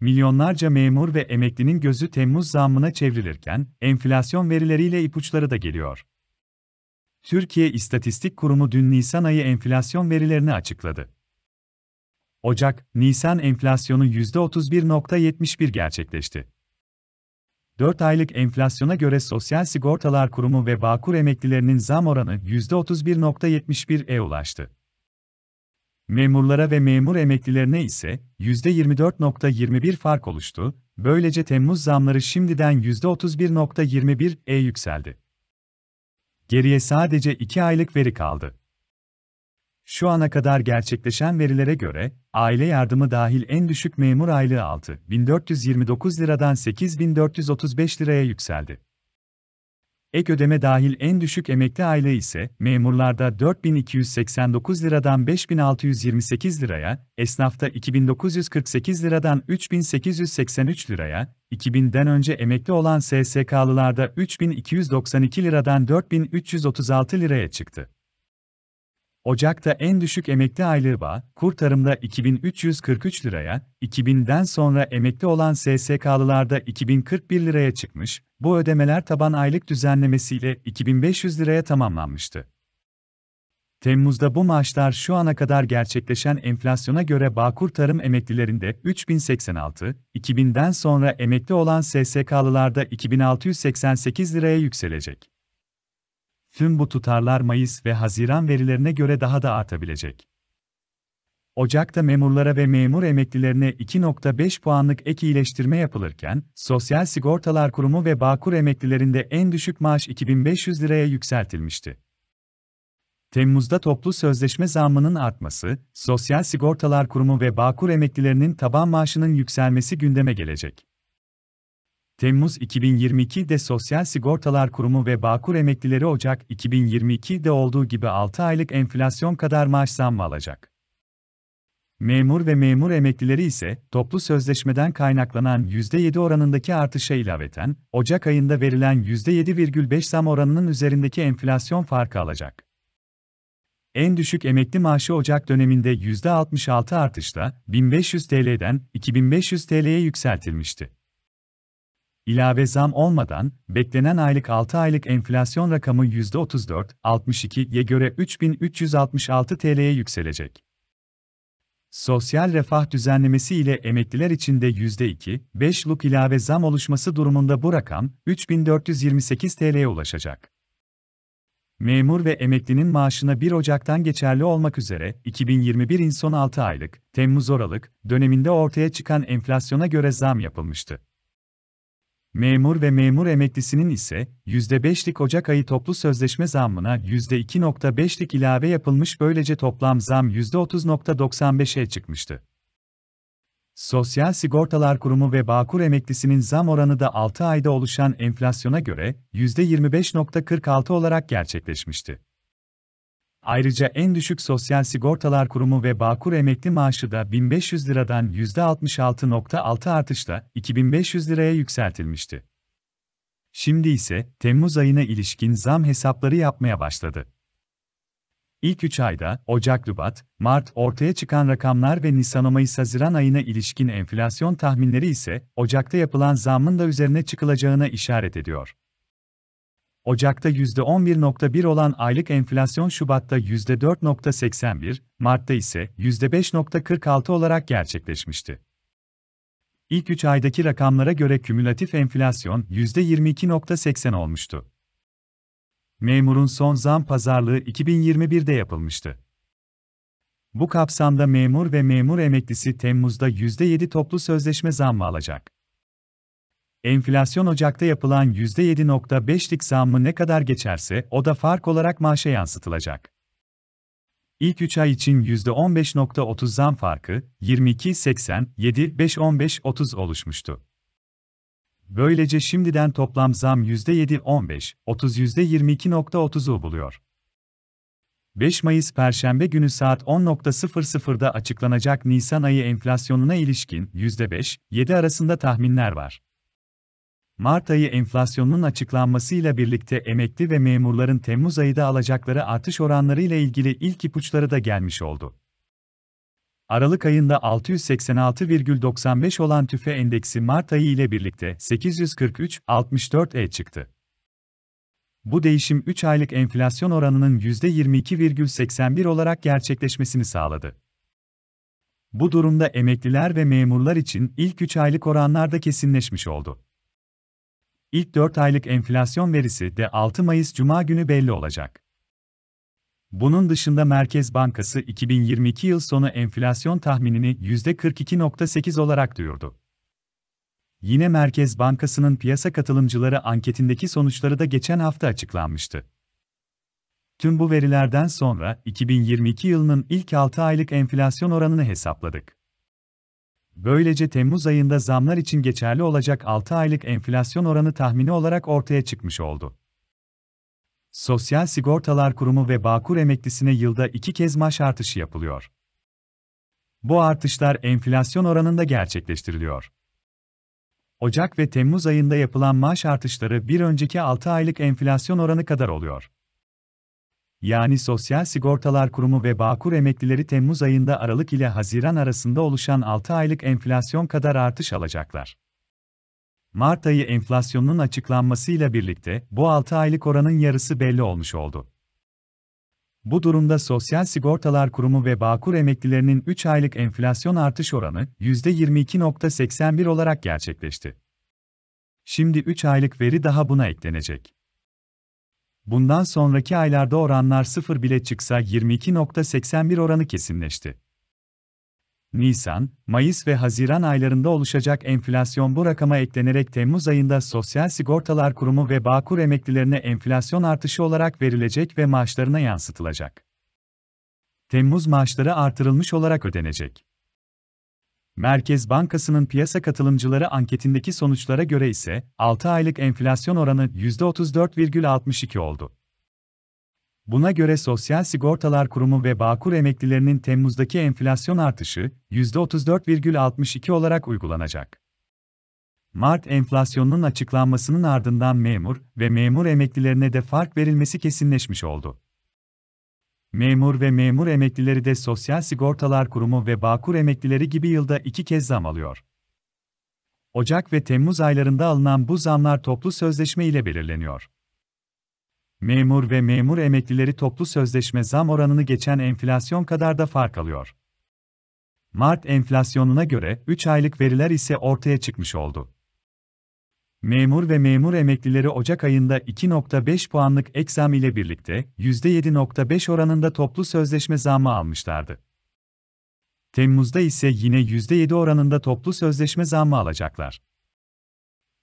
Milyonlarca memur ve emeklinin gözü Temmuz zammına çevrilirken, enflasyon verileriyle ipuçları da geliyor. Türkiye İstatistik Kurumu dün Nisan ayı enflasyon verilerini açıkladı. Ocak, Nisan enflasyonu %31.71 gerçekleşti. 4 aylık enflasyona göre Sosyal Sigortalar Kurumu ve Bağkur emeklilerinin zam oranı %31.71'e e ulaştı. Memurlara ve memur emeklilerine ise %24.21 fark oluştu, böylece Temmuz zamları şimdiden %31.21'e e yükseldi. Geriye sadece 2 aylık veri kaldı. Şu ana kadar gerçekleşen verilere göre, aile yardımı dahil en düşük memur aylığı 6.429 liradan 8.435 liraya yükseldi. Ek ödeme dahil en düşük emekli aile ise memurlarda 4289 liradan 5628 liraya, esnafta 2948 liradan 3883 liraya, 2000'den önce emekli olan SSK'lılarda 3292 liradan 4336 liraya çıktı. Ocak'ta en düşük emekli aylığı var, kur tarımda 2343 liraya, 2000'den sonra emekli olan SSK'lılarda 2041 liraya çıkmış, bu ödemeler taban aylık düzenlemesiyle 2500 liraya tamamlanmıştı. Temmuz'da bu maaşlar şu ana kadar gerçekleşen enflasyona göre Bağkur Tarım emeklilerinde 3086, 2000'den sonra emekli olan SSK'lılarda 2688 liraya yükselecek. Tüm bu tutarlar Mayıs ve Haziran verilerine göre daha da artabilecek. Ocak'ta memurlara ve memur emeklilerine 2.5 puanlık ek iyileştirme yapılırken, Sosyal Sigortalar Kurumu ve Bağkur emeklilerinde en düşük maaş 2500 liraya yükseltilmişti. Temmuz'da toplu sözleşme zammının artması, Sosyal Sigortalar Kurumu ve Bağkur emeklilerinin taban maaşının yükselmesi gündeme gelecek. Temmuz 2022'de Sosyal Sigortalar Kurumu ve Bağkur emeklileri Ocak 2022'de olduğu gibi 6 aylık enflasyon kadar maaş zammı alacak. Memur ve memur emeklileri ise toplu sözleşmeden kaynaklanan %7 oranındaki artışa ilaveten Ocak ayında verilen %7,5 zam oranının üzerindeki enflasyon farkı alacak. En düşük emekli maaşı Ocak döneminde %66 artışla 1500 TL'den 2500 TL'ye yükseltilmişti ilave zam olmadan, beklenen aylık 6 aylık enflasyon rakamı %34.62'ye göre 3366 TL'ye yükselecek. Sosyal refah düzenlemesi ile emekliler için de %2-5'luk ilave zam oluşması durumunda bu rakam 3428 TL'ye ulaşacak. Memur ve emeklinin maaşına 1 Ocak'tan geçerli olmak üzere 2021'in son 6 aylık Temmuz-Oralık döneminde ortaya çıkan enflasyona göre zam yapılmıştı. Memur ve memur emeklisinin ise %5'lik Ocak ayı toplu sözleşme zammına %2.5'lik ilave yapılmış böylece toplam zam %30.95'e çıkmıştı. Sosyal Sigortalar Kurumu ve Bağkur emeklisinin zam oranı da 6 ayda oluşan enflasyona göre %25.46 olarak gerçekleşmişti. Ayrıca en düşük Sosyal Sigortalar Kurumu ve Bağkur emekli maaşı da 1500 liradan %66.6 artışla 2500 liraya yükseltilmişti. Şimdi ise Temmuz ayına ilişkin zam hesapları yapmaya başladı. İlk 3 ayda Ocak-Şubat, Mart ortaya çıkan rakamlar ve Nisan-Mayıs-Haziran ayına ilişkin enflasyon tahminleri ise Ocak'ta yapılan zamın da üzerine çıkılacağına işaret ediyor. Ocak'ta %11.1 olan aylık enflasyon Şubat'ta %4.81, Mart'ta ise %5.46 olarak gerçekleşmişti. İlk 3 aydaki rakamlara göre kümülatif enflasyon %22.80 olmuştu. Memurun son zam pazarlığı 2021'de yapılmıştı. Bu kapsamda memur ve memur emeklisi Temmuz'da %7 toplu sözleşme zammı alacak. Enflasyon Ocak'ta yapılan %7.5'lik zammı ne kadar geçerse o da fark olarak maaşa yansıtılacak. İlk 3 ay için %15.30 zam farkı 22.80-7.5-15.30 oluşmuştu. Böylece şimdiden toplam zam %7.15-30 %22.30'u buluyor. 5 Mayıs Perşembe günü saat 10.00'da açıklanacak Nisan ayı enflasyonuna ilişkin %5-7 arasında tahminler var. Mart ayı enflasyonunun açıklanmasıyla birlikte emekli ve memurların Temmuz ayı da alacakları artış oranları ile ilgili ilk ipuçları da gelmiş oldu. Aralık ayında 686,95 olan tüfe endeksi Mart ayı ile birlikte 843,64'e çıktı. Bu değişim 3 aylık enflasyon oranının %22,81 olarak gerçekleşmesini sağladı. Bu durumda emekliler ve memurlar için ilk 3 aylık oranlar da kesinleşmiş oldu. İlk 4 aylık enflasyon verisi de 6 Mayıs Cuma günü belli olacak. Bunun dışında Merkez Bankası 2022 yıl sonu enflasyon tahminini %42.8 olarak duyurdu. Yine Merkez Bankası'nın piyasa katılımcıları anketindeki sonuçları da geçen hafta açıklanmıştı. Tüm bu verilerden sonra 2022 yılının ilk 6 aylık enflasyon oranını hesapladık. Böylece Temmuz ayında zamlar için geçerli olacak 6 aylık enflasyon oranı tahmini olarak ortaya çıkmış oldu. Sosyal Sigortalar Kurumu ve Bağkur emeklisine yılda iki kez maaş artışı yapılıyor. Bu artışlar enflasyon oranında gerçekleştiriliyor. Ocak ve Temmuz ayında yapılan maaş artışları bir önceki 6 aylık enflasyon oranı kadar oluyor yani Sosyal Sigortalar Kurumu ve Bağkur emeklileri Temmuz ayında Aralık ile Haziran arasında oluşan 6 aylık enflasyon kadar artış alacaklar. Mart ayı enflasyonunun açıklanmasıyla birlikte bu 6 aylık oranın yarısı belli olmuş oldu. Bu durumda Sosyal Sigortalar Kurumu ve Bağkur emeklilerinin 3 aylık enflasyon artış oranı %22.81 olarak gerçekleşti. Şimdi 3 aylık veri daha buna eklenecek. Bundan sonraki aylarda oranlar 0 bile çıksa 22.81 oranı kesinleşti. Nisan, Mayıs ve Haziran aylarında oluşacak enflasyon bu rakama eklenerek Temmuz ayında Sosyal Sigortalar Kurumu ve Bağkur emeklilerine enflasyon artışı olarak verilecek ve maaşlarına yansıtılacak. Temmuz maaşları artırılmış olarak ödenecek. Merkez Bankası'nın piyasa katılımcıları anketindeki sonuçlara göre ise 6 aylık enflasyon oranı %34,62 oldu. Buna göre Sosyal Sigortalar Kurumu ve Bağkur emeklilerinin Temmuz'daki enflasyon artışı %34,62 olarak uygulanacak. Mart enflasyonunun açıklanmasının ardından memur ve memur emeklilerine de fark verilmesi kesinleşmiş oldu. Memur ve memur emeklileri de Sosyal Sigortalar Kurumu ve Bağkur emeklileri gibi yılda iki kez zam alıyor. Ocak ve Temmuz aylarında alınan bu zamlar toplu sözleşme ile belirleniyor. Memur ve memur emeklileri toplu sözleşme zam oranını geçen enflasyon kadar da fark alıyor. Mart enflasyonuna göre 3 aylık veriler ise ortaya çıkmış oldu. Memur ve memur emeklileri Ocak ayında 2.5 puanlık ek zam ile birlikte %7.5 oranında toplu sözleşme zamı almışlardı. Temmuz'da ise yine %7 oranında toplu sözleşme zammı alacaklar.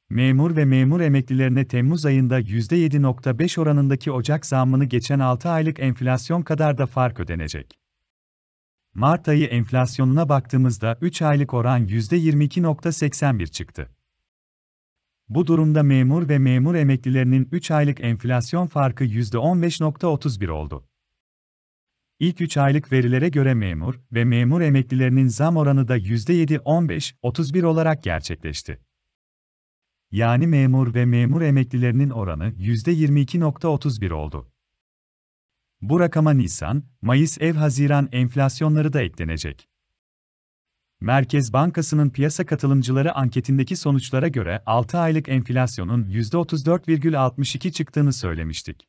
Memur ve memur emeklilerine Temmuz ayında %7.5 oranındaki Ocak zammını geçen 6 aylık enflasyon kadar da fark ödenecek. Mart ayı enflasyonuna baktığımızda 3 aylık oran %22.81 çıktı. Bu durumda memur ve memur emeklilerinin 3 aylık enflasyon farkı %15.31 oldu. İlk 3 aylık verilere göre memur ve memur emeklilerinin zam oranı da %7-15-31 olarak gerçekleşti. Yani memur ve memur emeklilerinin oranı %22.31 oldu. Bu rakama Nisan, Mayıs, Ev, Haziran enflasyonları da eklenecek. Merkez Bankası'nın piyasa katılımcıları anketindeki sonuçlara göre 6 aylık enflasyonun %34,62 çıktığını söylemiştik.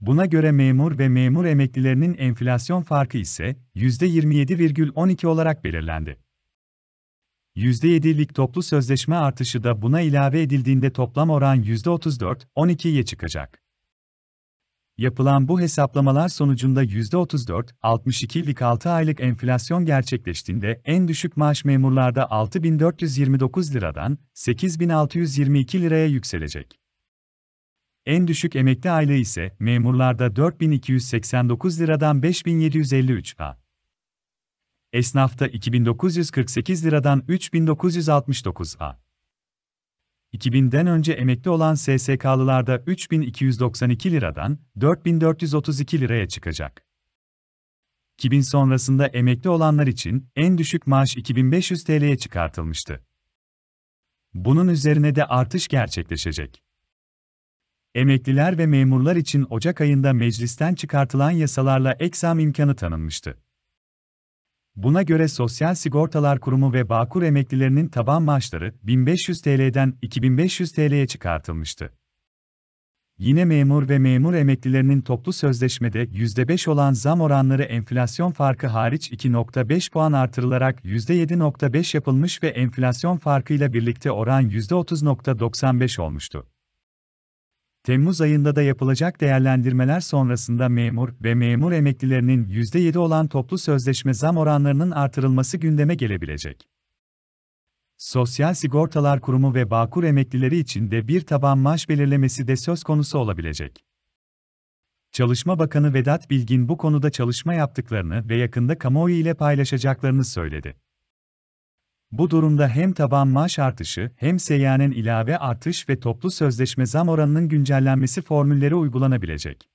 Buna göre memur ve memur emeklilerinin enflasyon farkı ise %27,12 olarak belirlendi. %7'lik toplu sözleşme artışı da buna ilave edildiğinde toplam oran %34,12'ye çıkacak. Yapılan bu hesaplamalar sonucunda %34-62'lik 6 aylık enflasyon gerçekleştiğinde en düşük maaş memurlarda 6429 liradan 8622 liraya yükselecek. En düşük emekli aylığı ise memurlarda 4289 liradan 5753 a. Esnafta 2948 liradan 3969 a. 2000'den önce emekli olan SSK'lılarda 3292 liradan 4432 liraya çıkacak. 2000 sonrasında emekli olanlar için en düşük maaş 2500 TL'ye çıkartılmıştı. Bunun üzerine de artış gerçekleşecek. Emekliler ve memurlar için Ocak ayında meclisten çıkartılan yasalarla ek zam imkanı tanınmıştı. Buna göre Sosyal Sigortalar Kurumu ve Bağkur emeklilerinin taban maaşları 1500 TL'den 2500 TL'ye çıkartılmıştı. Yine memur ve memur emeklilerinin toplu sözleşmede %5 olan zam oranları enflasyon farkı hariç 2.5 puan artırılarak %7.5 yapılmış ve enflasyon farkıyla birlikte oran %30.95 olmuştu. Temmuz ayında da yapılacak değerlendirmeler sonrasında memur ve memur emeklilerinin %7 olan toplu sözleşme zam oranlarının artırılması gündeme gelebilecek. Sosyal Sigortalar Kurumu ve Bağkur emeklileri için de bir taban maaş belirlemesi de söz konusu olabilecek. Çalışma Bakanı Vedat Bilgin bu konuda çalışma yaptıklarını ve yakında kamuoyu ile paylaşacaklarını söyledi. Bu durumda hem taban maaş artışı hem seyyanen ilave artış ve toplu sözleşme zam oranının güncellenmesi formülleri uygulanabilecek.